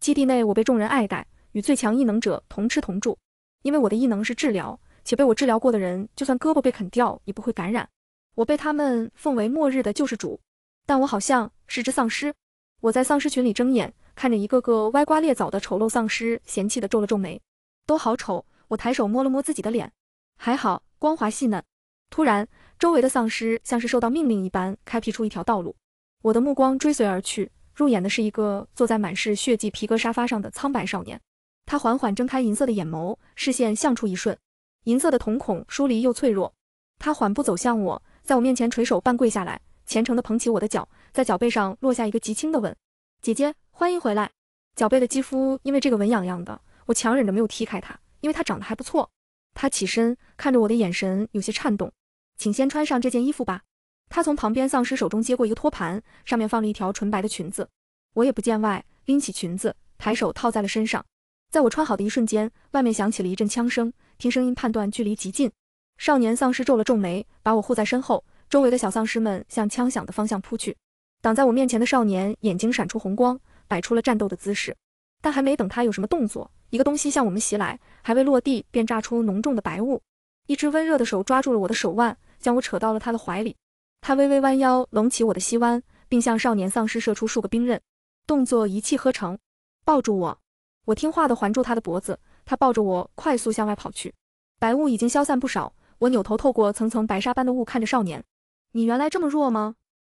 基地内，我被众人爱戴，与最强异能者同吃同住。因为我的异能是治疗，且被我治疗过的人，就算胳膊被啃掉也不会感染。我被他们奉为末日的救世主，但我好像是只丧尸。我在丧尸群里睁眼，看着一个个歪瓜裂枣的丑陋丧尸，嫌弃地皱了皱眉，都好丑。我抬手摸了摸自己的脸，还好光滑细嫩。突然，周围的丧尸像是受到命令一般，开辟出一条道路。我的目光追随而去。入眼的是一个坐在满是血迹皮革沙发上的苍白少年，他缓缓睁开银色的眼眸，视线像出一瞬，银色的瞳孔疏离又脆弱。他缓步走向我，在我面前垂手半跪下来，虔诚地捧起我的脚，在脚背上落下一个极轻的吻。姐姐，欢迎回来。脚背的肌肤因为这个吻痒痒的，我强忍着没有踢开他，因为他长得还不错。他起身看着我的眼神有些颤动，请先穿上这件衣服吧。他从旁边丧尸手中接过一个托盘，上面放了一条纯白的裙子。我也不见外，拎起裙子，抬手套在了身上。在我穿好的一瞬间，外面响起了一阵枪声，听声音判断距离极近。少年丧尸皱了皱眉，把我护在身后，周围的小丧尸们向枪响的方向扑去。挡在我面前的少年眼睛闪出红光，摆出了战斗的姿势。但还没等他有什么动作，一个东西向我们袭来，还未落地便炸出浓重的白雾。一只温热的手抓住了我的手腕，将我扯到了他的怀里。他微微弯腰，隆起我的膝弯，并向少年丧尸射出数个兵刃，动作一气呵成，抱住我。我听话地环住他的脖子，他抱着我快速向外跑去。白雾已经消散不少，我扭头透过层层白纱般的雾看着少年：“你原来这么弱吗？”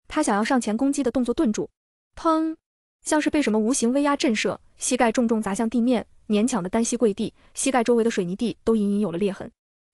他想要上前攻击的动作顿住，砰，像是被什么无形威压震慑，膝盖重重砸向地面，勉强的单膝跪地，膝盖周围的水泥地都隐隐有了裂痕。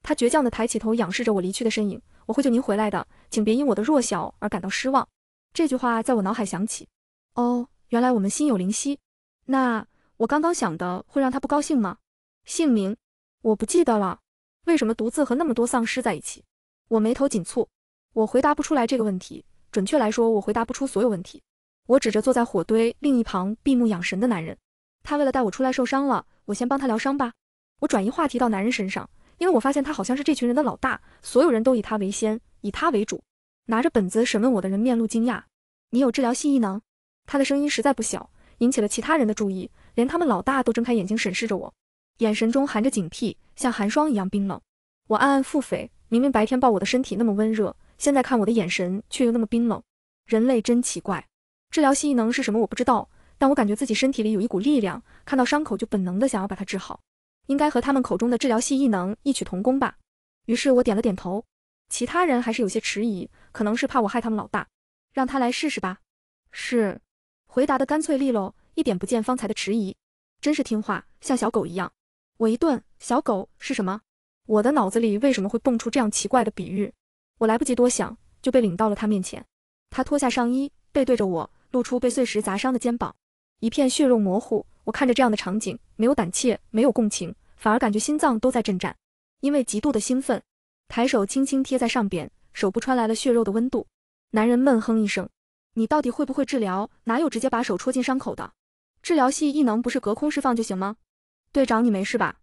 他倔强地抬起头，仰视着我离去的身影。我会救您回来的，请别因我的弱小而感到失望。这句话在我脑海响起。哦，原来我们心有灵犀。那我刚刚想的会让他不高兴吗？姓名？我不记得了。为什么独自和那么多丧尸在一起？我眉头紧蹙。我回答不出来这个问题。准确来说，我回答不出所有问题。我指着坐在火堆另一旁闭目养神的男人。他为了带我出来受伤了，我先帮他疗伤吧。我转移话题到男人身上。因为我发现他好像是这群人的老大，所有人都以他为先，以他为主。拿着本子审问我的人面露惊讶：“你有治疗系异能？”他的声音实在不小，引起了其他人的注意，连他们老大都睁开眼睛审视着我，眼神中含着警惕，像寒霜一样冰冷。我暗暗腹诽：明明白天抱我的身体那么温热，现在看我的眼神却又那么冰冷。人类真奇怪。治疗系异能是什么？我不知道，但我感觉自己身体里有一股力量，看到伤口就本能的想要把它治好。应该和他们口中的治疗系异能异曲同工吧。于是我点了点头。其他人还是有些迟疑，可能是怕我害他们老大，让他来试试吧。是，回答的干脆利落，一点不见方才的迟疑，真是听话，像小狗一样。我一顿，小狗是什么？我的脑子里为什么会蹦出这样奇怪的比喻？我来不及多想，就被领到了他面前。他脱下上衣，背对着我，露出被碎石砸伤的肩膀，一片血肉模糊。我看着这样的场景，没有胆怯，没有共情，反而感觉心脏都在震颤，因为极度的兴奋，抬手轻轻贴在上边，手部传来了血肉的温度。男人闷哼一声：“你到底会不会治疗？哪有直接把手戳进伤口的？治疗系异能不是隔空释放就行吗？”队长，你没事吧？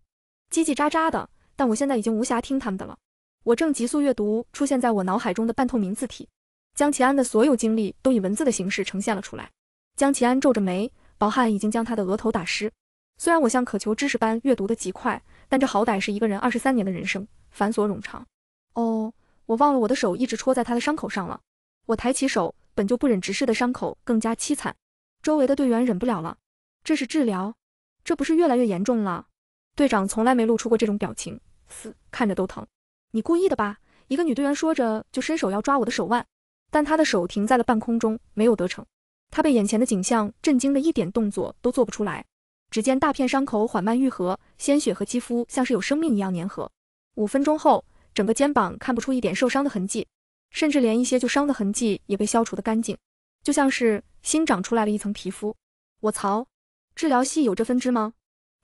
叽叽喳喳的，但我现在已经无暇听他们的了，我正急速阅读出现在我脑海中的半透明字体，江奇安的所有经历都以文字的形式呈现了出来。江奇安皱着眉。薄汗已经将他的额头打湿。虽然我像渴求知识般阅读的极快，但这好歹是一个人二十三年的人生，繁琐冗长。哦，我忘了，我的手一直戳在他的伤口上了。我抬起手，本就不忍直视的伤口更加凄惨。周围的队员忍不了了，这是治疗，这不是越来越严重了？队长从来没露出过这种表情，嘶，看着都疼。你故意的吧？一个女队员说着，就伸手要抓我的手腕，但她的手停在了半空中，没有得逞。他被眼前的景象震惊的，一点动作都做不出来。只见大片伤口缓慢愈合，鲜血和肌肤像是有生命一样粘合。五分钟后，整个肩膀看不出一点受伤的痕迹，甚至连一些旧伤的痕迹也被消除的干净，就像是新长出来了一层皮肤。我槽，治疗系有这分支吗？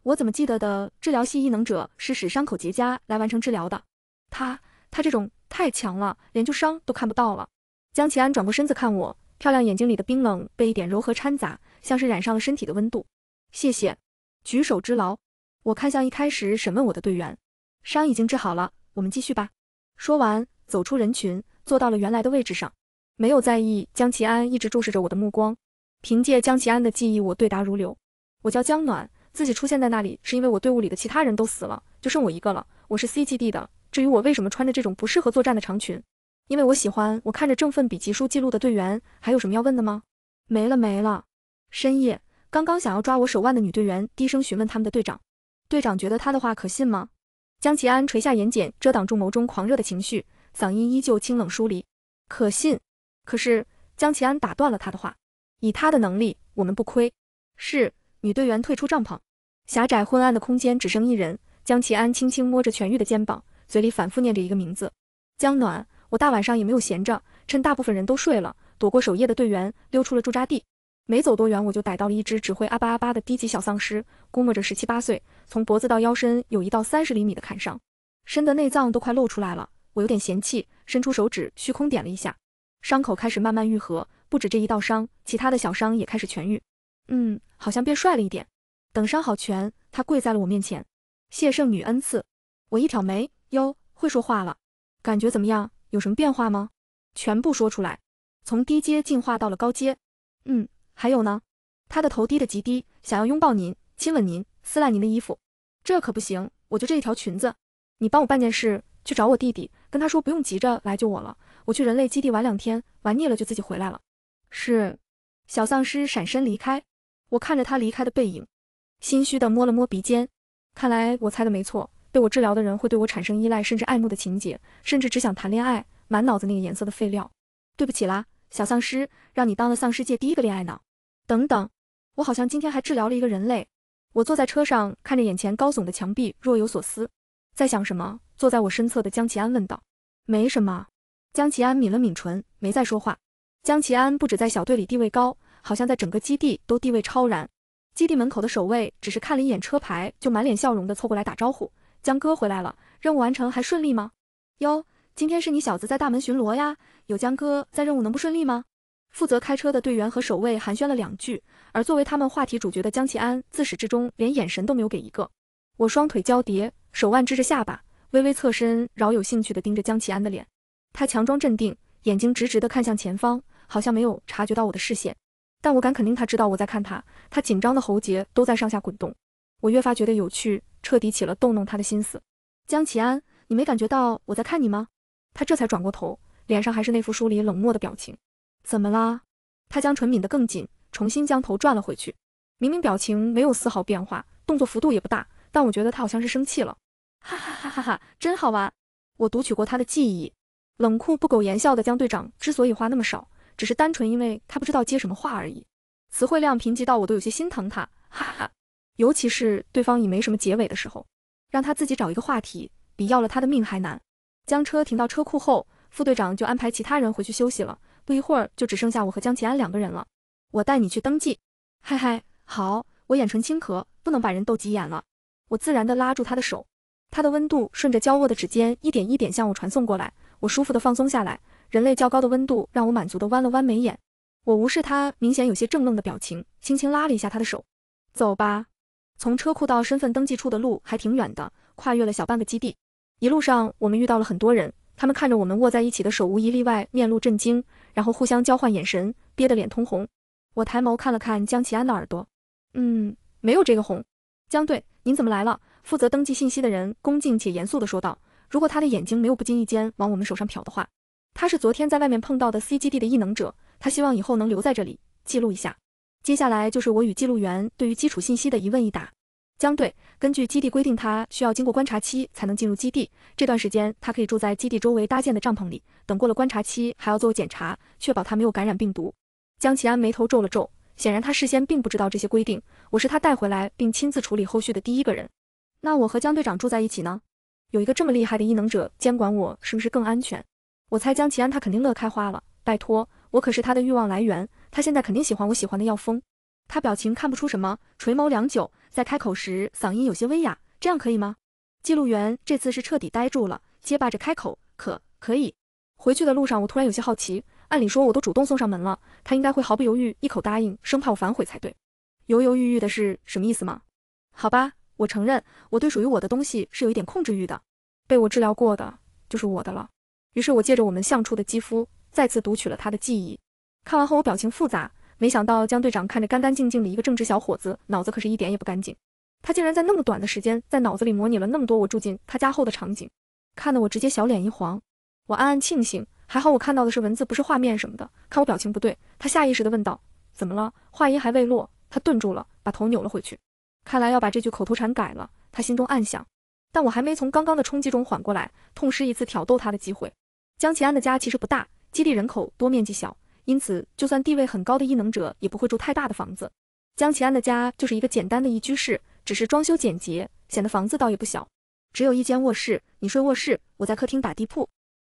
我怎么记得的治疗系异能者是使伤口结痂来完成治疗的？他他这种太强了，连旧伤都看不到了。江奇安转过身子看我。漂亮眼睛里的冰冷被一点柔和掺杂，像是染上了身体的温度。谢谢，举手之劳。我看向一开始审问我的队员，伤已经治好了，我们继续吧。说完，走出人群，坐到了原来的位置上，没有在意江齐安一直注视着我的目光。凭借江齐安的记忆，我对答如流。我叫江暖，自己出现在那里是因为我队伍里的其他人都死了，就剩我一个了。我是 C G D 的。至于我为什么穿着这种不适合作战的长裙。因为我喜欢，我看着正奋笔疾书记录的队员，还有什么要问的吗？没了没了。深夜，刚刚想要抓我手腕的女队员低声询问他们的队长，队长觉得他的话可信吗？江其安垂下眼睑，遮挡住眸中狂热的情绪，嗓音依旧清冷疏离。可信。可是江其安打断了他的话，以他的能力，我们不亏。是。女队员退出帐篷，狭窄昏暗的空间只剩一人，江其安轻轻摸着痊愈的肩膀，嘴里反复念着一个名字，江暖。我大晚上也没有闲着，趁大部分人都睡了，躲过守夜的队员，溜出了驻扎地。没走多远，我就逮到了一只只会阿巴阿巴的低级小丧尸，估摸着十七八岁，从脖子到腰身有一到三十厘米的砍伤，身的内脏都快露出来了。我有点嫌弃，伸出手指虚空点了一下，伤口开始慢慢愈合。不止这一道伤，其他的小伤也开始痊愈。嗯，好像变帅了一点。等伤好全，他跪在了我面前，谢圣女恩赐。我一挑眉，哟，会说话了，感觉怎么样？有什么变化吗？全部说出来。从低阶进化到了高阶。嗯，还有呢？他的头低的极低，想要拥抱您，亲吻您，撕烂您的衣服。这可不行，我就这一条裙子。你帮我办件事，去找我弟弟，跟他说不用急着来救我了，我去人类基地玩两天，玩腻了就自己回来了。是。小丧尸闪身离开，我看着他离开的背影，心虚的摸了摸鼻尖。看来我猜的没错。被我治疗的人会对我产生依赖，甚至爱慕的情节，甚至只想谈恋爱，满脑子那个颜色的废料。对不起啦，小丧尸，让你当了丧尸界第一个恋爱脑。等等，我好像今天还治疗了一个人类。我坐在车上，看着眼前高耸的墙壁，若有所思，在想什么？坐在我身侧的江奇安问道。没什么。江奇安抿了抿唇，没再说话。江奇安不止在小队里地位高，好像在整个基地都地位超然。基地门口的守卫只是看了一眼车牌，就满脸笑容地凑过来打招呼。江哥回来了，任务完成还顺利吗？哟，今天是你小子在大门巡逻呀？有江哥在，任务能不顺利吗？负责开车的队员和守卫寒暄了两句，而作为他们话题主角的江启安，自始至终连眼神都没有给一个。我双腿交叠，手腕支着下巴，微微侧身，饶有兴趣地盯着江启安的脸。他强装镇定，眼睛直直地看向前方，好像没有察觉到我的视线。但我敢肯定，他知道我在看他。他紧张的喉结都在上下滚动。我越发觉得有趣。彻底起了逗弄他的心思，江奇安，你没感觉到我在看你吗？他这才转过头，脸上还是那副疏离冷漠的表情。怎么啦？他将唇抿得更紧，重新将头转了回去。明明表情没有丝毫变化，动作幅度也不大，但我觉得他好像是生气了。哈哈哈哈哈，真好玩。我读取过他的记忆，冷酷不苟言笑的江队长之所以话那么少，只是单纯因为他不知道接什么话而已。词汇量贫瘠到我都有些心疼他。哈哈。尤其是对方已没什么结尾的时候，让他自己找一个话题，比要了他的命还难。将车停到车库后，副队长就安排其他人回去休息了。不一会儿，就只剩下我和江启安两个人了。我带你去登记。嗨嗨，好。我眼唇轻咳，不能把人逗急眼了。我自然的拉住他的手，他的温度顺着娇弱的指尖一点一点向我传送过来，我舒服的放松下来。人类较高的温度让我满足的弯了弯眉眼。我无视他明显有些怔愣的表情，轻轻拉了一下他的手，走吧。从车库到身份登记处的路还挺远的，跨越了小半个基地。一路上，我们遇到了很多人，他们看着我们握在一起的手，无一例外面露震惊，然后互相交换眼神，憋得脸通红。我抬眸看了看江奇安的耳朵，嗯，没有这个红。江队，您怎么来了？负责登记信息的人恭敬且严肃地说道。如果他的眼睛没有不经意间往我们手上瞟的话，他是昨天在外面碰到的 C 基地的异能者，他希望以后能留在这里记录一下。接下来就是我与记录员对于基础信息的一问一答。江队，根据基地规定，他需要经过观察期才能进入基地。这段时间，他可以住在基地周围搭建的帐篷里。等过了观察期，还要做检查，确保他没有感染病毒。江奇安眉头皱了皱，显然他事先并不知道这些规定。我是他带回来并亲自处理后续的第一个人。那我和江队长住在一起呢？有一个这么厉害的异能者监管我，是不是更安全？我猜江奇安他肯定乐开花了。拜托。我可是他的欲望来源，他现在肯定喜欢我喜欢的要疯。他表情看不出什么，垂眸良久，在开口时嗓音有些微哑。这样可以吗？记录员这次是彻底呆住了，结巴着开口，可可以。回去的路上，我突然有些好奇，按理说我都主动送上门了，他应该会毫不犹豫一口答应，生怕我反悔才对。犹犹豫豫的是什么意思吗？好吧，我承认，我对属于我的东西是有一点控制欲的。被我治疗过的就是我的了。于是我借着我们相处的肌肤。再次读取了他的记忆，看完后我表情复杂。没想到江队长看着干干净净的一个正直小伙子，脑子可是一点也不干净。他竟然在那么短的时间，在脑子里模拟了那么多我住进他家后的场景，看得我直接小脸一黄。我暗暗庆幸，还好我看到的是文字，不是画面什么的。看我表情不对，他下意识地问道：“怎么了？”话音还未落，他顿住了，把头扭了回去。看来要把这句口头禅改了，他心中暗想。但我还没从刚刚的冲击中缓过来，痛失一次挑逗他的机会。江奇安的家其实不大。基地人口多，面积小，因此就算地位很高的异能者也不会住太大的房子。江奇安的家就是一个简单的一居室，只是装修简洁，显得房子倒也不小。只有一间卧室，你睡卧室，我在客厅打地铺。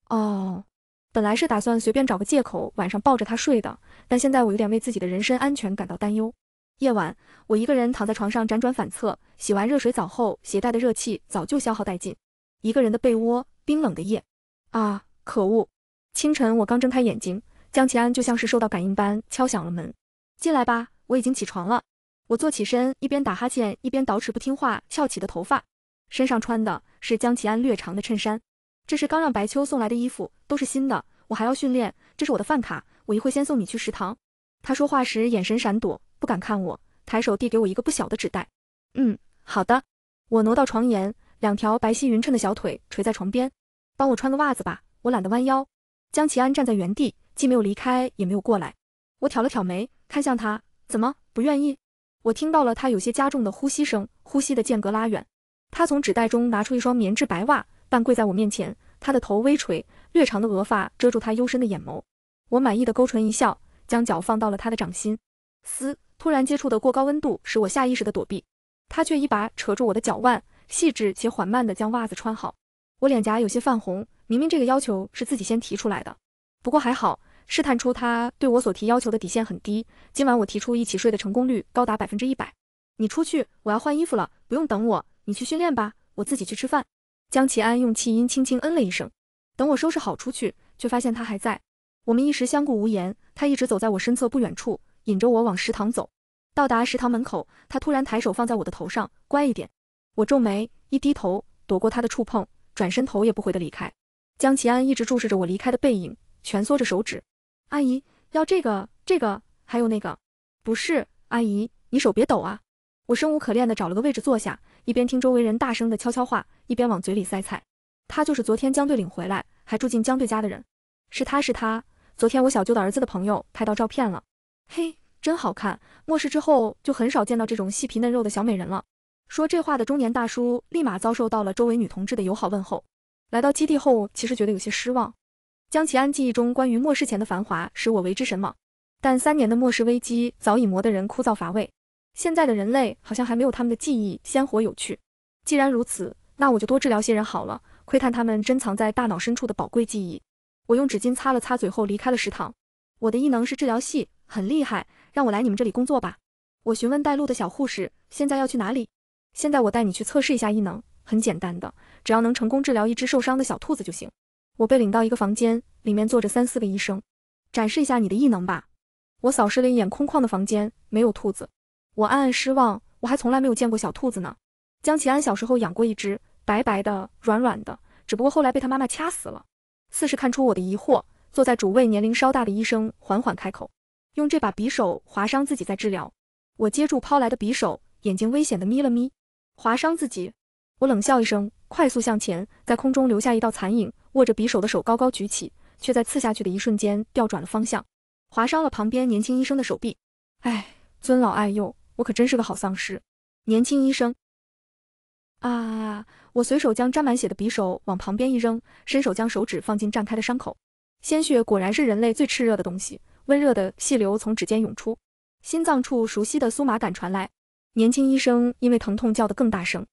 哦，本来是打算随便找个借口晚上抱着他睡的，但现在我有点为自己的人身安全感到担忧。夜晚，我一个人躺在床上辗转反侧，洗完热水澡后携带的热气早就消耗殆尽，一个人的被窝，冰冷的夜，啊，可恶！清晨，我刚睁开眼睛，江其安就像是受到感应般敲响了门。进来吧，我已经起床了。我坐起身，一边打哈欠，一边捯饬不听话翘起的头发。身上穿的是江其安略长的衬衫，这是刚让白秋送来的衣服，都是新的。我还要训练，这是我的饭卡，我一会先送你去食堂。他说话时眼神闪躲，不敢看我，抬手递给我一个不小的纸袋。嗯，好的。我挪到床沿，两条白皙匀称的小腿垂在床边。帮我穿个袜子吧，我懒得弯腰。江齐安站在原地，既没有离开，也没有过来。我挑了挑眉，看向他，怎么不愿意？我听到了他有些加重的呼吸声，呼吸的间隔拉远。他从纸袋中拿出一双棉质白袜，半跪在我面前，他的头微垂，略长的额发遮住他幽深的眼眸。我满意的勾唇一笑，将脚放到了他的掌心。嘶，突然接触的过高温度使我下意识的躲避，他却一把扯住我的脚腕，细致且缓慢的将袜子穿好。我脸颊有些泛红。明明这个要求是自己先提出来的，不过还好，试探出他对我所提要求的底线很低。今晚我提出一起睡的成功率高达百分之一百。你出去，我要换衣服了，不用等我，你去训练吧，我自己去吃饭。江其安用气音轻轻嗯了一声。等我收拾好出去，却发现他还在。我们一时相顾无言，他一直走在我身侧不远处，引着我往食堂走。到达食堂门口，他突然抬手放在我的头上，乖一点。我皱眉，一低头躲过他的触碰，转身头也不回的离开。江齐安一直注视着我离开的背影，蜷缩着手指。阿姨，要这个，这个，还有那个。不是，阿姨，你手别抖啊！我生无可恋的找了个位置坐下，一边听周围人大声的悄悄话，一边往嘴里塞菜。他就是昨天江队领回来，还住进江队家的人。是他是他，昨天我小舅的儿子的朋友拍到照片了。嘿，真好看！末世之后就很少见到这种细皮嫩肉的小美人了。说这话的中年大叔立马遭受到了周围女同志的友好问候。来到基地后，其实觉得有些失望。江其安记忆中关于末世前的繁华，使我为之神往。但三年的末世危机早已磨得人枯燥乏味。现在的人类好像还没有他们的记忆鲜活有趣。既然如此，那我就多治疗些人好了，窥探他们珍藏在大脑深处的宝贵记忆。我用纸巾擦了擦嘴后离开了食堂。我的异能是治疗系，很厉害，让我来你们这里工作吧。我询问带路的小护士，现在要去哪里？现在我带你去测试一下异能。很简单的，只要能成功治疗一只受伤的小兔子就行。我被领到一个房间，里面坐着三四个医生。展示一下你的异能吧。我扫视了一眼空旷的房间，没有兔子，我暗暗失望。我还从来没有见过小兔子呢。江其安小时候养过一只，白白的，软软的，只不过后来被他妈妈掐死了。四是看出我的疑惑，坐在主位年龄稍大的医生缓缓开口，用这把匕首划伤自己在治疗。我接住抛来的匕首，眼睛危险的眯了眯，划伤自己。我冷笑一声，快速向前，在空中留下一道残影。握着匕首的手高高举起，却在刺下去的一瞬间调转了方向，划伤了旁边年轻医生的手臂。哎，尊老爱幼，我可真是个好丧尸。年轻医生，啊！我随手将沾满血的匕首往旁边一扔，伸手将手指放进绽开的伤口。鲜血果然是人类最炽热的东西，温热的细流从指尖涌出，心脏处熟悉的酥麻感传来。年轻医生因为疼痛叫得更大声。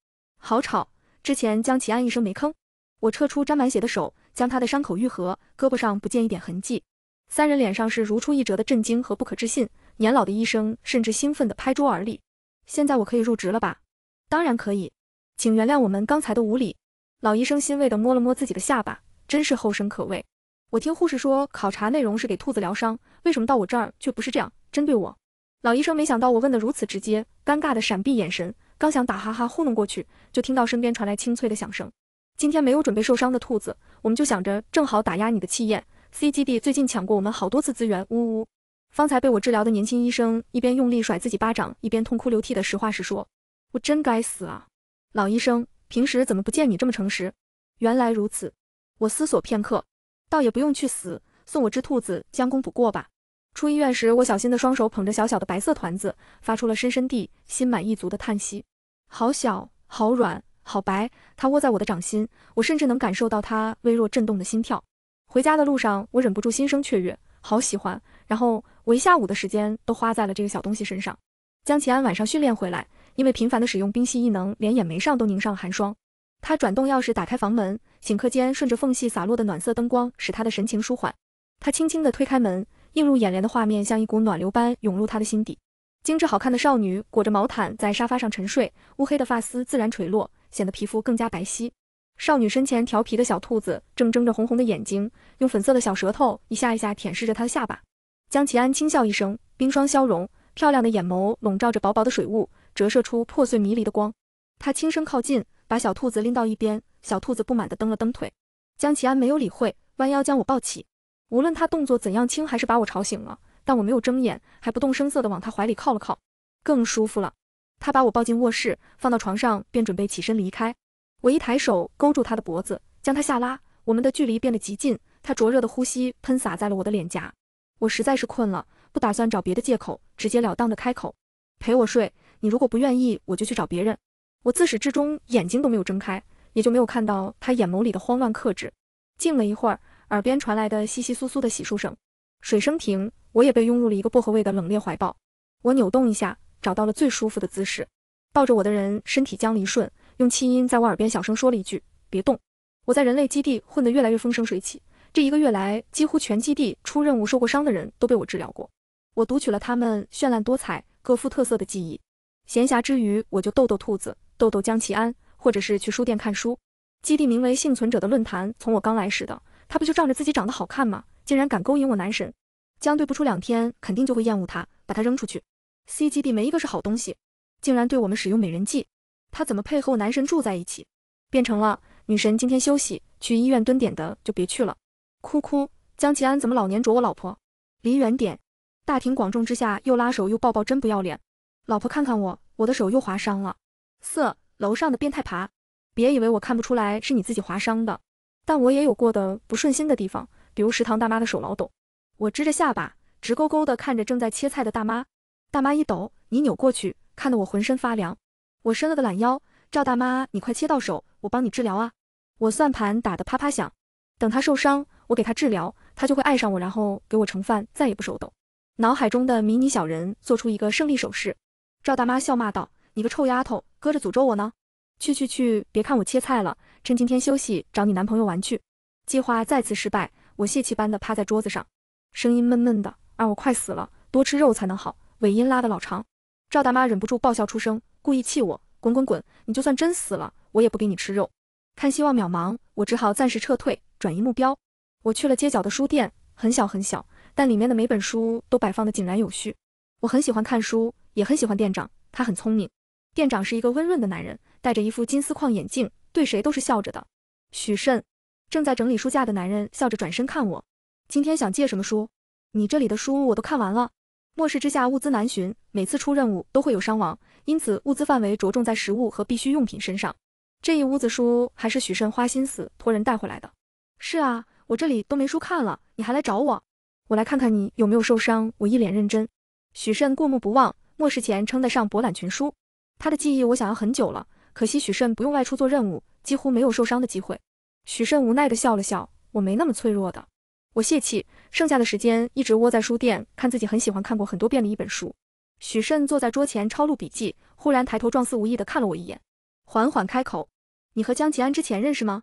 好吵！之前江启安一声没吭，我撤出沾满血的手，将他的伤口愈合，胳膊上不见一点痕迹。三人脸上是如出一辙的震惊和不可置信，年老的医生甚至兴奋地拍桌而立。现在我可以入职了吧？当然可以，请原谅我们刚才的无礼。老医生欣慰地摸了摸自己的下巴，真是后生可畏。我听护士说考察内容是给兔子疗伤，为什么到我这儿却不是这样？针对我？老医生没想到我问得如此直接，尴尬地闪避眼神。刚想打哈哈糊弄过去，就听到身边传来清脆的响声。今天没有准备受伤的兔子，我们就想着正好打压你的气焰。C 基地最近抢过我们好多次资源，呜呜。方才被我治疗的年轻医生一边用力甩自己巴掌，一边痛哭流涕的实话实说：“我真该死啊！老医生，平时怎么不见你这么诚实？”原来如此，我思索片刻，倒也不用去死，送我只兔子将功补过吧。出医院时，我小心的双手捧着小小的白色团子，发出了深深地、心满意足的叹息。好小，好软，好白，它握在我的掌心，我甚至能感受到它微弱震动的心跳。回家的路上，我忍不住心生雀跃，好喜欢。然后我一下午的时间都花在了这个小东西身上。江奇安晚上训练回来，因为频繁的使用冰系异能，连眼眉上都凝上寒霜。他转动钥匙打开房门，顷刻间顺着缝隙洒落的暖色灯光使他的神情舒缓。他轻轻地推开门。映入眼帘的画面像一股暖流般涌入他的心底。精致好看的少女裹着毛毯在沙发上沉睡，乌黑的发丝自然垂落，显得皮肤更加白皙。少女身前调皮的小兔子正睁着红红的眼睛，用粉色的小舌头一下一下舔舐着她的下巴。江齐安轻笑一声，冰霜消融，漂亮的眼眸笼罩着薄薄的水雾，折射出破碎迷离的光。他轻声靠近，把小兔子拎到一边，小兔子不满地蹬了蹬腿。江齐安没有理会，弯腰将我抱起。无论他动作怎样轻，还是把我吵醒了，但我没有睁眼，还不动声色地往他怀里靠了靠，更舒服了。他把我抱进卧室，放到床上，便准备起身离开。我一抬手勾住他的脖子，将他下拉，我们的距离变得极近，他灼热的呼吸喷洒在了我的脸颊。我实在是困了，不打算找别的借口，直截了当的开口，陪我睡。你如果不愿意，我就去找别人。我自始至终眼睛都没有睁开，也就没有看到他眼眸里的慌乱克制。静了一会儿。耳边传来的窸窸窣窣的洗漱声，水声停，我也被拥入了一个薄荷味的冷冽怀抱。我扭动一下，找到了最舒服的姿势。抱着我的人身体僵了一瞬，用气音在我耳边小声说了一句：“别动。”我在人类基地混得越来越风生水起，这一个月来，几乎全基地出任务受过伤的人都被我治疗过。我读取了他们绚烂多彩、各富特色的记忆。闲暇之余，我就逗逗兔子，逗逗江其安，或者是去书店看书。基地名为幸存者的论坛，从我刚来时的。他不就仗着自己长得好看吗？竟然敢勾引我男神，江队不出两天肯定就会厌恶他，把他扔出去。CGB 没一个是好东西，竟然对我们使用美人计，他怎么配和我男神住在一起？变成了女神今天休息，去医院蹲点的就别去了。哭哭，江齐安怎么老黏着我老婆？离远点！大庭广众之下又拉手又抱抱，真不要脸。老婆看看我，我的手又划伤了。色，楼上的变态爬，别以为我看不出来是你自己划伤的。但我也有过的不顺心的地方，比如食堂大妈的手老抖。我支着下巴，直勾勾的看着正在切菜的大妈。大妈一抖，你扭过去，看得我浑身发凉。我伸了个懒腰，赵大妈，你快切到手，我帮你治疗啊！我算盘打得啪啪响，等她受伤，我给她治疗，她就会爱上我，然后给我盛饭，再也不手抖。脑海中的迷你小人做出一个胜利手势。赵大妈笑骂道：“你个臭丫头，搁着诅咒我呢！”去去去！别看我切菜了，趁今天休息找你男朋友玩去。计划再次失败，我泄气般的趴在桌子上，声音闷闷的。啊，我快死了，多吃肉才能好。尾音拉的老长。赵大妈忍不住爆笑出声，故意气我。滚滚滚！你就算真死了，我也不给你吃肉。看希望渺茫，我只好暂时撤退，转移目标。我去了街角的书店，很小很小，但里面的每本书都摆放的井然有序。我很喜欢看书，也很喜欢店长，他很聪明。店长是一个温润的男人，戴着一副金丝框眼镜，对谁都是笑着的。许慎正在整理书架的男人笑着转身看我，今天想借什么书？你这里的书我都看完了。末世之下物资难寻，每次出任务都会有伤亡，因此物资范围着重在食物和必需用品身上。这一屋子书还是许慎花心思托人带回来的。是啊，我这里都没书看了，你还来找我？我来看看你有没有受伤。我一脸认真。许慎过目不忘，末世前称得上博览群书。他的记忆我想要很久了，可惜许慎不用外出做任务，几乎没有受伤的机会。许慎无奈地笑了笑，我没那么脆弱的。我泄气，剩下的时间一直窝在书店看自己很喜欢、看过很多遍的一本书。许慎坐在桌前抄录笔记，忽然抬头，状似无意地看了我一眼，缓缓开口：“你和江吉安之前认识吗？”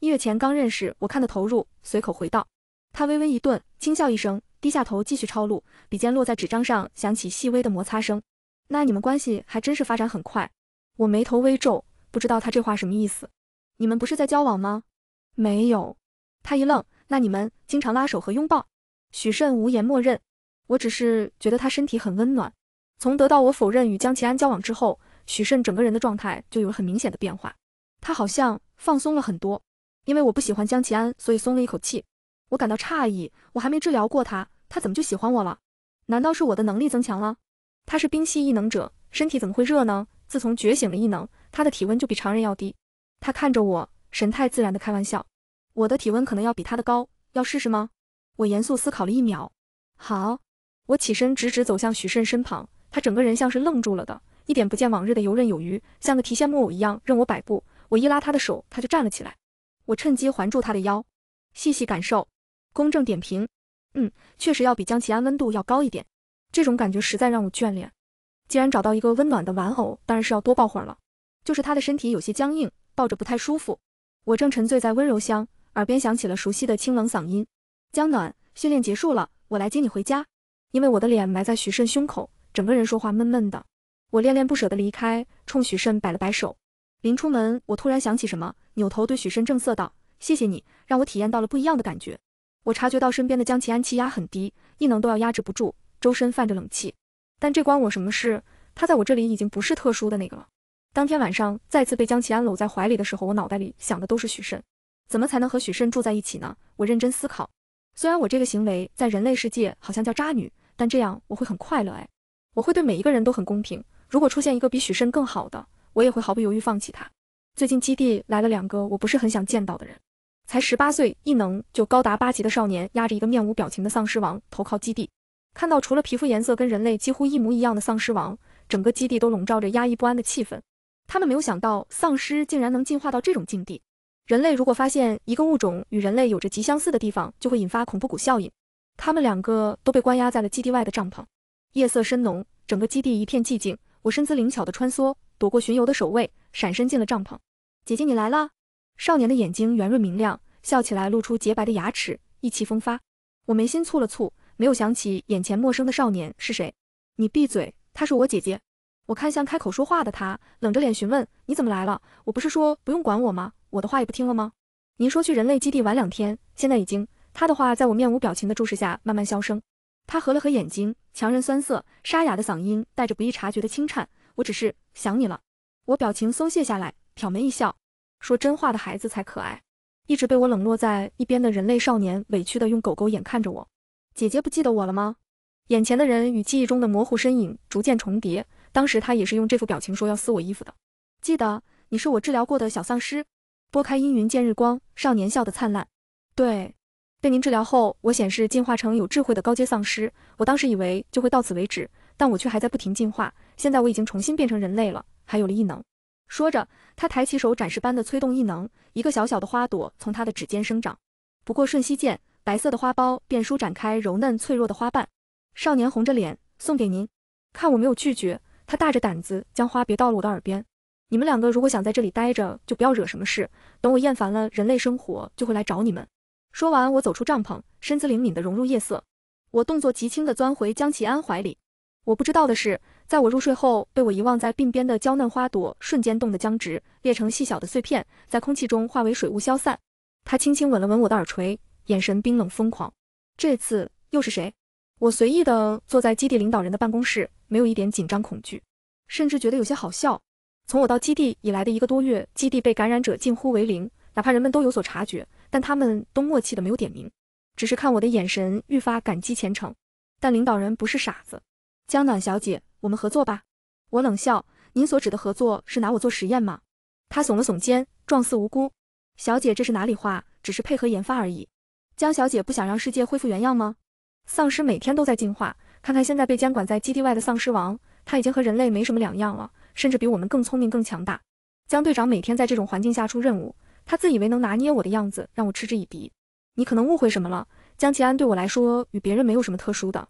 一月前刚认识。我看的投入，随口回道。他微微一顿，轻笑一声，低下头继续抄录，笔尖落在纸张上，响起细微的摩擦声。那你们关系还真是发展很快，我眉头微皱，不知道他这话什么意思。你们不是在交往吗？没有。他一愣，那你们经常拉手和拥抱？许慎无言默认。我只是觉得他身体很温暖。从得到我否认与江奇安交往之后，许慎整个人的状态就有了很明显的变化，他好像放松了很多。因为我不喜欢江奇安，所以松了一口气。我感到诧异，我还没治疗过他，他怎么就喜欢我了？难道是我的能力增强了？他是冰系异能者，身体怎么会热呢？自从觉醒了异能，他的体温就比常人要低。他看着我，神态自然的开玩笑：“我的体温可能要比他的高，要试试吗？”我严肃思考了一秒，好。我起身直直走向许慎身旁，他整个人像是愣住了的，一点不见往日的游刃有余，像个提线木偶一样任我摆布。我一拉他的手，他就站了起来。我趁机环住他的腰，细细感受，公正点评。嗯，确实要比江其安温度要高一点。这种感觉实在让我眷恋。既然找到一个温暖的玩偶，当然是要多抱会儿了。就是他的身体有些僵硬，抱着不太舒服。我正沉醉在温柔乡，耳边响起了熟悉的清冷嗓音：“江暖，训练结束了，我来接你回家。”因为我的脸埋在许慎胸口，整个人说话闷闷的。我恋恋不舍地离开，冲许慎摆了摆手。临出门，我突然想起什么，扭头对许慎正色道：“谢谢你，让我体验到了不一样的感觉。”我察觉到身边的江其安气压很低，异能都要压制不住。周身泛着冷气，但这关我什么事？他在我这里已经不是特殊的那个了。当天晚上再次被江齐安搂在怀里的时候，我脑袋里想的都是许慎，怎么才能和许慎住在一起呢？我认真思考。虽然我这个行为在人类世界好像叫渣女，但这样我会很快乐哎！我会对每一个人都很公平。如果出现一个比许慎更好的，我也会毫不犹豫放弃他。最近基地来了两个我不是很想见到的人，才十八岁，异能就高达八级的少年压着一个面无表情的丧尸王投靠基地。看到除了皮肤颜色跟人类几乎一模一样的丧尸王，整个基地都笼罩着压抑不安的气氛。他们没有想到丧尸竟然能进化到这种境地。人类如果发现一个物种与人类有着极相似的地方，就会引发恐怖谷效应。他们两个都被关押在了基地外的帐篷。夜色深浓，整个基地一片寂静。我身姿灵巧的穿梭，躲过巡游的守卫，闪身进了帐篷。姐姐，你来了。少年的眼睛圆润明亮，笑起来露出洁白的牙齿，意气风发。我眉心蹙了蹙。没有想起眼前陌生的少年是谁。你闭嘴，她是我姐姐。我看向开口说话的他，冷着脸询问：“你怎么来了？我不是说不用管我吗？我的话也不听了吗？”您说去人类基地玩两天，现在已经……他的话在我面无表情的注视下慢慢消声。他合了合眼睛，强忍酸涩，沙哑的嗓音带着不易察觉的轻颤：“我只是想你了。”我表情松懈下来，挑眉一笑，说：“真话的孩子才可爱。”一直被我冷落在一边的人类少年委屈的用狗狗眼看着我。姐姐不记得我了吗？眼前的人与记忆中的模糊身影逐渐重叠。当时他也是用这副表情说要撕我衣服的。记得，你是我治疗过的小丧尸。拨开阴云见日光，少年笑得灿烂。对，被您治疗后，我显示进化成有智慧的高阶丧尸。我当时以为就会到此为止，但我却还在不停进化。现在我已经重新变成人类了，还有了异能。说着，他抬起手展示般的催动异能，一个小小的花朵从他的指尖生长。不过瞬息间。白色的花苞便舒展开柔嫩脆弱的花瓣，少年红着脸送给您，看我没有拒绝，他大着胆子将花别到了我的耳边。你们两个如果想在这里待着，就不要惹什么事，等我厌烦了人类生活，就会来找你们。说完，我走出帐篷，身姿灵敏地融入夜色，我动作极轻地钻回江启安怀里。我不知道的是，在我入睡后，被我遗忘在鬓边的娇嫩花朵瞬间冻得僵直，裂成细小的碎片，在空气中化为水雾消散。他轻轻吻了吻我的耳垂。眼神冰冷疯狂，这次又是谁？我随意的坐在基地领导人的办公室，没有一点紧张恐惧，甚至觉得有些好笑。从我到基地以来的一个多月，基地被感染者近乎为零，哪怕人们都有所察觉，但他们都默契的没有点名，只是看我的眼神愈发感激虔诚。但领导人不是傻子，江暖小姐，我们合作吧。我冷笑：“您所指的合作是拿我做实验吗？”他耸了耸肩，状似无辜：“小姐，这是哪里话？只是配合研发而已。”江小姐不想让世界恢复原样吗？丧尸每天都在进化，看看现在被监管在基地外的丧尸王，他已经和人类没什么两样了，甚至比我们更聪明、更强大。江队长每天在这种环境下出任务，他自以为能拿捏我的样子让我嗤之以鼻。你可能误会什么了，江奇安对我来说与别人没有什么特殊的。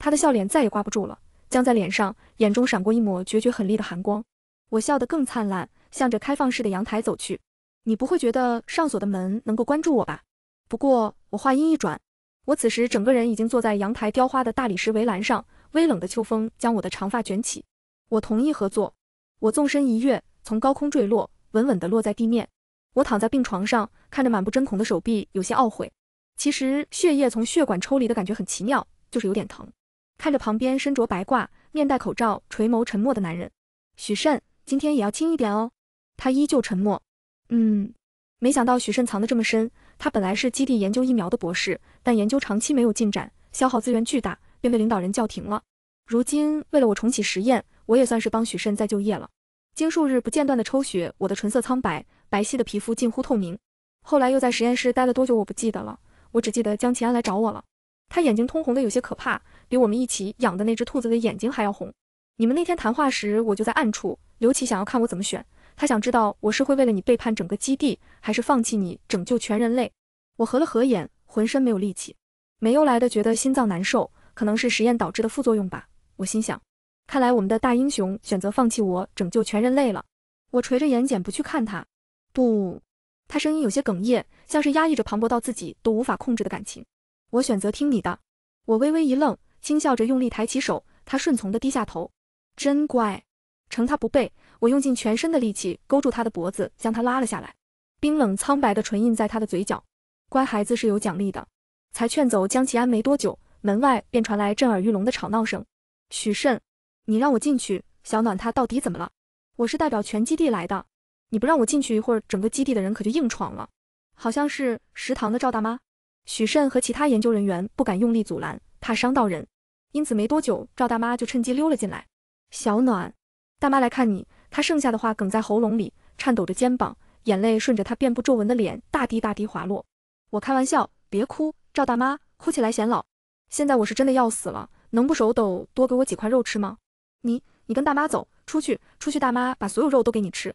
他的笑脸再也挂不住了，僵在脸上，眼中闪过一抹决绝狠厉的寒光。我笑得更灿烂，向着开放式的阳台走去。你不会觉得上锁的门能够关住我吧？不过。我话音一转，我此时整个人已经坐在阳台雕花的大理石围栏上，微冷的秋风将我的长发卷起。我同意合作，我纵身一跃，从高空坠落，稳稳地落在地面。我躺在病床上，看着满布针孔的手臂，有些懊悔。其实血液从血管抽离的感觉很奇妙，就是有点疼。看着旁边身着白褂、面戴口罩、垂眸沉默的男人，许慎，今天也要轻一点哦。他依旧沉默。嗯，没想到许慎藏得这么深。他本来是基地研究疫苗的博士，但研究长期没有进展，消耗资源巨大，便被领导人叫停了。如今为了我重启实验，我也算是帮许慎再就业了。经数日不间断的抽血，我的唇色苍白，白皙的皮肤近乎透明。后来又在实验室待了多久，我不记得了，我只记得江齐安来找我了。他眼睛通红的有些可怕，比我们一起养的那只兔子的眼睛还要红。你们那天谈话时，我就在暗处。刘琦想要看我怎么选。他想知道我是会为了你背叛整个基地，还是放弃你拯救全人类？我合了合眼，浑身没有力气，没由来的觉得心脏难受，可能是实验导致的副作用吧。我心想，看来我们的大英雄选择放弃我拯救全人类了。我垂着眼睑不去看他，不，他声音有些哽咽，像是压抑着磅礴到自己都无法控制的感情。我选择听你的。我微微一愣，轻笑着用力抬起手，他顺从的低下头，真乖。乘他不备。我用尽全身的力气勾住他的脖子，将他拉了下来，冰冷苍白的唇印在他的嘴角。乖孩子是有奖励的。才劝走江其安没多久，门外便传来震耳欲聋的吵闹声。许慎，你让我进去，小暖他到底怎么了？我是代表全基地来的，你不让我进去，一会儿整个基地的人可就硬闯了。好像是食堂的赵大妈。许慎和其他研究人员不敢用力阻拦，怕伤到人，因此没多久，赵大妈就趁机溜了进来。小暖，大妈来看你。他剩下的话哽在喉咙里，颤抖着肩膀，眼泪顺着他遍布皱纹的脸大滴大滴滑落。我开玩笑，别哭，赵大妈，哭起来显老。现在我是真的要死了，能不手抖，多给我几块肉吃吗？你，你跟大妈走出去，出去，大妈把所有肉都给你吃。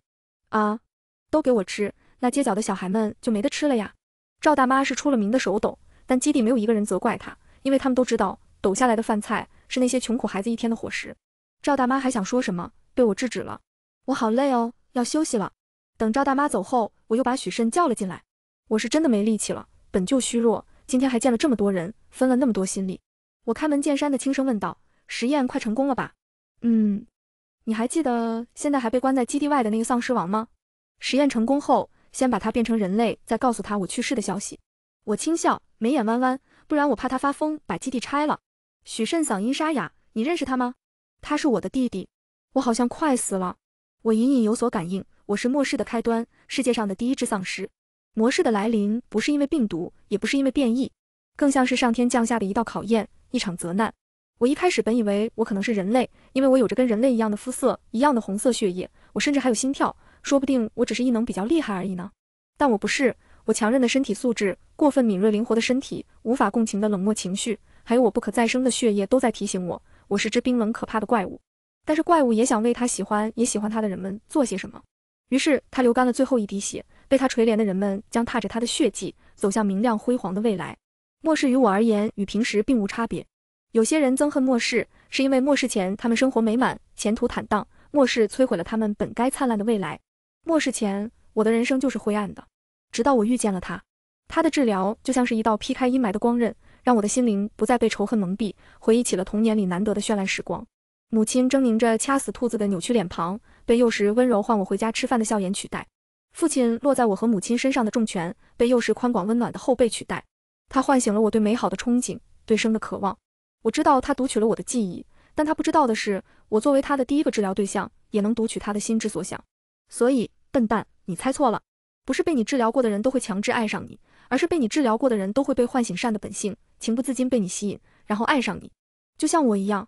啊，都给我吃，那街角的小孩们就没得吃了呀。赵大妈是出了名的手抖，但基地没有一个人责怪她，因为他们都知道，抖下来的饭菜是那些穷苦孩子一天的伙食。赵大妈还想说什么，被我制止了。我好累哦，要休息了。等赵大妈走后，我又把许慎叫了进来。我是真的没力气了，本就虚弱，今天还见了这么多人，分了那么多心力。我开门见山的轻声问道：“实验快成功了吧？”“嗯。”“你还记得现在还被关在基地外的那个丧尸王吗？”“实验成功后，先把他变成人类，再告诉他我去世的消息。”我轻笑，眉眼弯弯。不然我怕他发疯，把基地拆了。许慎嗓音沙哑：“你认识他吗？”“他是我的弟弟。”“我好像快死了。”我隐隐有所感应，我是末世的开端，世界上的第一只丧尸。末世的来临不是因为病毒，也不是因为变异，更像是上天降下的一道考验，一场责难。我一开始本以为我可能是人类，因为我有着跟人类一样的肤色，一样的红色血液，我甚至还有心跳。说不定我只是异能比较厉害而已呢。但我不是，我强韧的身体素质，过分敏锐灵活的身体，无法共情的冷漠情绪，还有我不可再生的血液，都在提醒我，我是只冰冷可怕的怪物。但是怪物也想为他喜欢也喜欢他的人们做些什么，于是他流干了最后一滴血，被他垂怜的人们将踏着他的血迹走向明亮辉煌的未来。末世于我而言与平时并无差别。有些人憎恨末世，是因为末世前他们生活美满，前途坦荡；末世摧毁了他们本该灿烂的未来。末世前我的人生就是灰暗的，直到我遇见了他。他的治疗就像是一道劈开阴霾的光刃，让我的心灵不再被仇恨蒙蔽，回忆起了童年里难得的绚烂时光。母亲狰狞着掐死兔子的扭曲脸庞，被幼时温柔唤我回家吃饭的笑颜取代；父亲落在我和母亲身上的重拳，被幼时宽广温暖的后背取代。他唤醒了我对美好的憧憬，对生的渴望。我知道他读取了我的记忆，但他不知道的是，我作为他的第一个治疗对象，也能读取他的心之所想。所以，笨蛋，你猜错了。不是被你治疗过的人都会强制爱上你，而是被你治疗过的人都会被唤醒善的本性，情不自禁被你吸引，然后爱上你，就像我一样。